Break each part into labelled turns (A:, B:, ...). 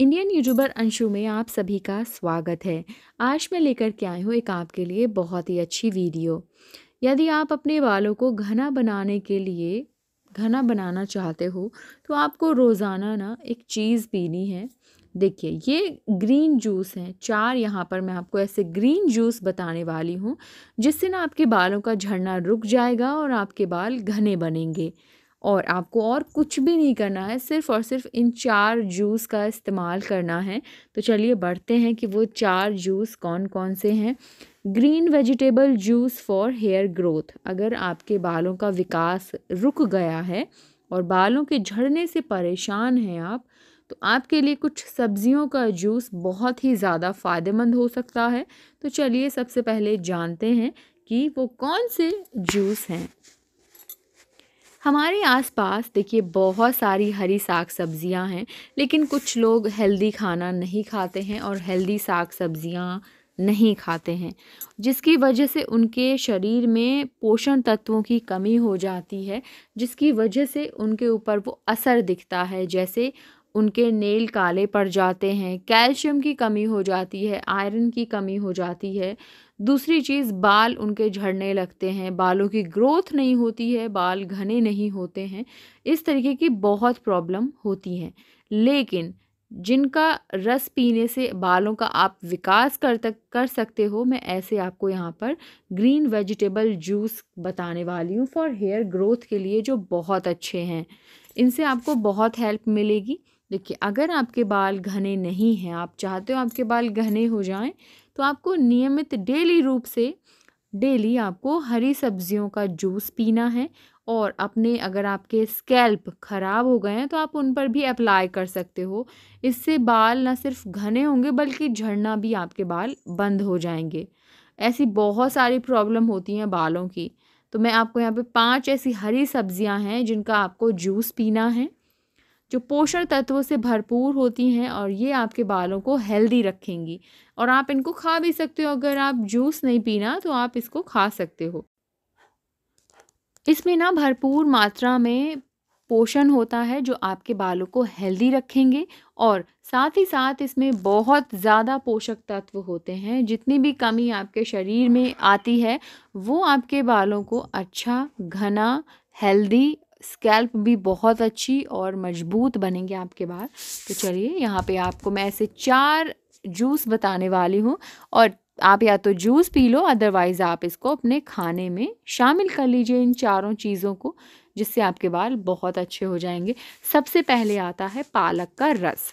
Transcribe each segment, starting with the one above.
A: Indian YouTuber Anshu में आप सभी का स्वागत है आज मैं लेकर के आई हूँ एक आपके लिए बहुत ही अच्छी वीडियो यदि आप अपने बालों को घना बनाने के लिए घना बनाना चाहते हो तो आपको रोज़ाना ना एक चीज़ पीनी है देखिए ये ग्रीन जूस हैं चार यहाँ पर मैं आपको ऐसे ग्रीन जूस बताने वाली हूँ जिससे ना आपके बालों का झड़ना रुक जाएगा और आपके बाल घने बनेंगे और आपको और कुछ भी नहीं करना है सिर्फ़ और सिर्फ इन चार जूस का इस्तेमाल करना है तो चलिए बढ़ते हैं कि वो चार जूस कौन कौन से हैं green vegetable juice for hair growth अगर आपके बालों का विकास रुक गया है और बालों के झड़ने से परेशान हैं आप तो आपके लिए कुछ सब्जियों का जूस बहुत ही ज़्यादा फ़ायदेमंद हो सकता है तो चलिए सबसे पहले जानते हैं कि वो कौन से जूस हैं हमारे आसपास देखिए बहुत सारी हरी साग सब्ज़ियाँ हैं लेकिन कुछ लोग हेल्दी खाना नहीं खाते हैं और हेल्दी साग सब्ज़ियाँ नहीं खाते हैं जिसकी वजह से उनके शरीर में पोषण तत्वों की कमी हो जाती है जिसकी वजह से उनके ऊपर वो असर दिखता है जैसे उनके नेल काले पड़ जाते हैं कैल्शियम की कमी हो जाती है आयरन की कमी हो जाती है दूसरी चीज़ बाल उनके झड़ने लगते हैं बालों की ग्रोथ नहीं होती है बाल घने नहीं होते हैं इस तरीके की बहुत प्रॉब्लम होती हैं लेकिन जिनका रस पीने से बालों का आप विकास कर तक कर सकते हो मैं ऐसे आपको यहाँ पर ग्रीन वेजिटेबल जूस बताने वाली हूँ फॉर हेयर ग्रोथ के लिए जो बहुत अच्छे हैं इनसे आपको बहुत हेल्प मिलेगी देखिए अगर आपके बाल घने नहीं हैं आप चाहते हो आपके बाल घने हो जाएं तो आपको नियमित डेली रूप से डेली आपको हरी सब्जियों का जूस पीना है और अपने अगर आपके स्कैल्प ख़राब हो गए हैं तो आप उन पर भी अप्लाई कर सकते हो इससे बाल ना सिर्फ घने होंगे बल्कि झड़ना भी आपके बाल बंद हो जाएंगे ऐसी बहुत सारी प्रॉब्लम होती हैं बालों की तो मैं आपको यहाँ पे पांच ऐसी हरी सब्ज़ियाँ हैं जिनका आपको जूस पीना है जो पोषण तत्वों से भरपूर होती हैं और ये आपके बालों को हेल्दी रखेंगी और आप इनको खा भी सकते हो अगर आप जूस नहीं पीना तो आप इसको खा सकते हो इसमें ना भरपूर मात्रा में पोषण होता है जो आपके बालों को हेल्दी रखेंगे और साथ ही साथ इसमें बहुत ज़्यादा पोषक तत्व होते हैं जितनी भी कमी आपके शरीर में आती है वो आपके बालों को अच्छा घना हेल्दी स्कैल्प भी बहुत अच्छी और मजबूत बनेंगे आपके बाल तो चलिए यहाँ पे आपको मैं ऐसे चार जूस बताने वाली हूँ और आप या तो जूस पी लो अदरवाइज़ आप इसको अपने खाने में शामिल कर लीजिए इन चारों चीज़ों को जिससे आपके बाल बहुत अच्छे हो जाएंगे सबसे पहले आता है पालक का रस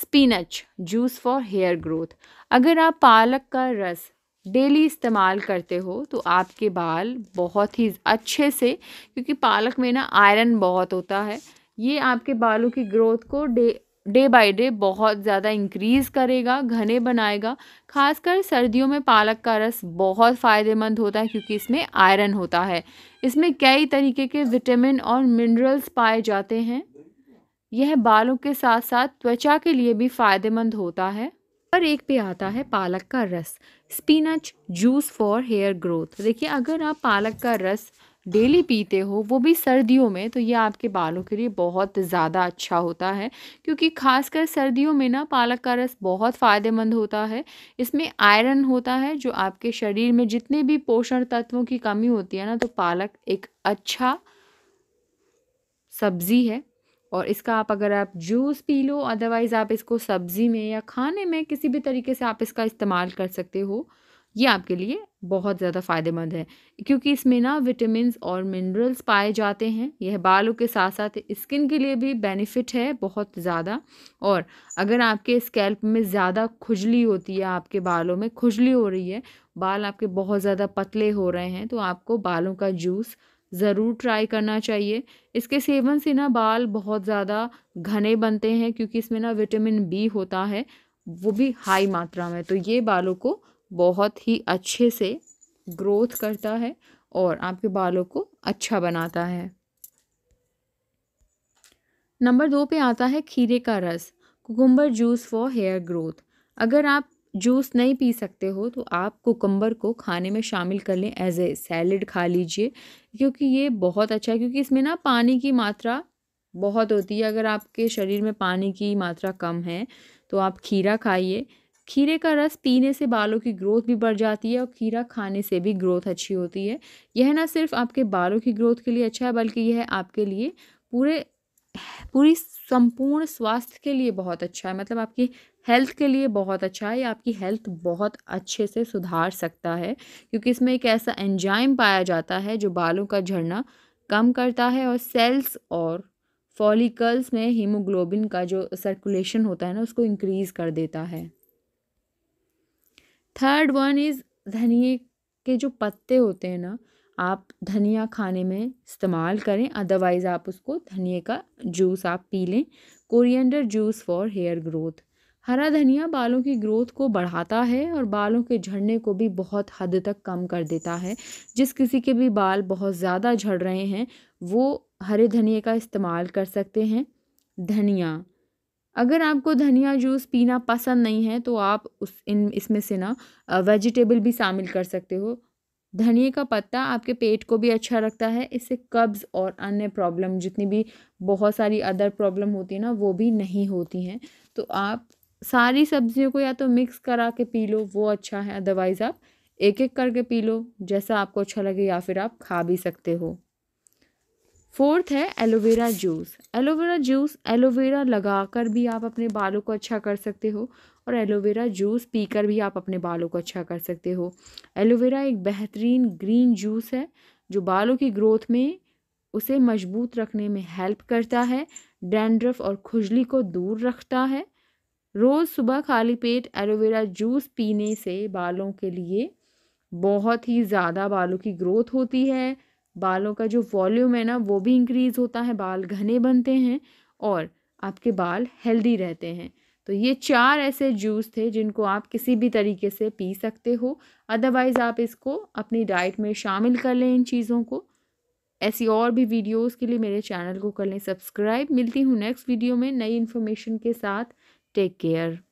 A: spinach juice for hair growth अगर आप पालक का रस डेली इस्तेमाल करते हो तो आपके बाल बहुत ही अच्छे से क्योंकि पालक में ना आयरन बहुत होता है ये आपके बालों की ग्रोथ को डे डे बाय डे बहुत ज़्यादा इंक्रीज़ करेगा घने बनाएगा खासकर सर्दियों में पालक का रस बहुत फ़ायदेमंद होता है क्योंकि इसमें आयरन होता है इसमें कई तरीके के विटामिन और मिनरल्स पाए जाते हैं यह बालों के साथ साथ त्वचा के लिए भी फ़ायदेमंद होता है पर एक पे आता है पालक का रस spinach juice for hair growth देखिए अगर आप पालक का रस डेली पीते हो वो भी सर्दियों में तो ये आपके बालों के लिए बहुत ज़्यादा अच्छा होता है क्योंकि खासकर सर्दियों में ना पालक का रस बहुत फ़ायदेमंद होता है इसमें आयरन होता है जो आपके शरीर में जितने भी पोषण तत्वों की कमी होती है ना तो पालक एक अच्छा सब्ज़ी है और इसका आप अगर आप जूस पी लो अदरवाइज़ आप इसको सब्ज़ी में या खाने में किसी भी तरीके से आप इसका इस्तेमाल कर सकते हो ये आपके लिए बहुत ज़्यादा फ़ायदेमंद है क्योंकि इसमें ना विटामिन और मिनरल्स पाए जाते हैं यह बालों के साथ साथ स्किन के लिए भी बेनिफिट है बहुत ज़्यादा और अगर आपके स्कैल्प में ज़्यादा खुजली होती है आपके बालों में खुजली हो रही है बाल आपके बहुत ज़्यादा पतले हो रहे हैं तो आपको बालों का जूस ज़रूर ट्राई करना चाहिए इसके सेवन से ना बाल बहुत ज़्यादा घने बनते हैं क्योंकि इसमें ना विटामिन बी होता है वो भी हाई मात्रा में तो ये बालों को बहुत ही अच्छे से ग्रोथ करता है और आपके बालों को अच्छा बनाता है नंबर दो पे आता है खीरे का रस cucumber juice for hair growth अगर आप जूस नहीं पी सकते हो तो आप कोकम्बर को खाने में शामिल कर लें एज ए सैलड खा लीजिए क्योंकि ये बहुत अच्छा है क्योंकि इसमें ना पानी की मात्रा बहुत होती है अगर आपके शरीर में पानी की मात्रा कम है तो आप खीरा खाइए खीरे का रस पीने से बालों की ग्रोथ भी बढ़ जाती है और खीरा खाने से भी ग्रोथ अच्छी होती है यह ना सिर्फ आपके बालों की ग्रोथ के लिए अच्छा है बल्कि यह आपके लिए पूरे पूरी संपूर्ण स्वास्थ्य के लिए बहुत अच्छा है मतलब आपकी हेल्थ के लिए बहुत अच्छा है या आपकी हेल्थ बहुत अच्छे से सुधार सकता है क्योंकि इसमें एक ऐसा एंजाइम पाया जाता है जो बालों का झड़ना कम करता है और सेल्स और फॉलिकल्स में हीमोग्लोबिन का जो सर्कुलेशन होता है ना उसको इंक्रीज़ कर देता है थर्ड वन इज़ धनिए के जो पत्ते होते हैं ना आप धनिया खाने में इस्तेमाल करें अदरवाइज़ आप उसको धनिए का जूस आप पी लें coriander juice for hair growth हरा धनिया बालों की ग्रोथ को बढ़ाता है और बालों के झड़ने को भी बहुत हद तक कम कर देता है जिस किसी के भी बाल बहुत ज़्यादा झड़ रहे हैं वो हरे धनिए का इस्तेमाल कर सकते हैं धनिया अगर आपको धनिया जूस पीना पसंद नहीं है तो आप उस इन इसमें से ना वेजिटेबल भी शामिल कर सकते हो धनिए का पत्ता आपके पेट को भी अच्छा रखता है इससे कब्ज़ और अन्य प्रॉब्लम जितनी भी बहुत सारी अदर प्रॉब्लम होती है ना वो भी नहीं होती हैं तो आप सारी सब्जियों को या तो मिक्स करा के पी लो वो अच्छा है अदरवाइज़ आप एक एक करके पी लो जैसा आपको अच्छा लगे या फिर आप खा भी सकते हो फोर्थ है aloe vera juice aloe vera juice aloe vera लगा कर भी आप अपने बालों को अच्छा कर सकते हो और एलोवेरा जूस पीकर भी आप अपने बालों को अच्छा कर सकते हो एलोवेरा एक बेहतरीन ग्रीन जूस है जो बालों की ग्रोथ में उसे मजबूत रखने में हेल्प करता है डेंड्रफ और खुजली को दूर रखता है रोज़ सुबह खाली पेट एलोवेरा जूस पीने से बालों के लिए बहुत ही ज़्यादा बालों की ग्रोथ होती है बालों का जो वॉल्यूम है ना वो भी इंक्रीज़ होता है बाल घने बनते हैं और आपके बाल हेल्दी रहते हैं तो ये चार ऐसे जूस थे जिनको आप किसी भी तरीके से पी सकते हो अदरवाइज़ आप इसको अपनी डाइट में शामिल कर लें इन चीज़ों को ऐसी और भी वीडियोस के लिए मेरे चैनल को कर लें सब्सक्राइब मिलती हूँ नेक्स्ट वीडियो में नई इन्फॉर्मेशन के साथ टेक केयर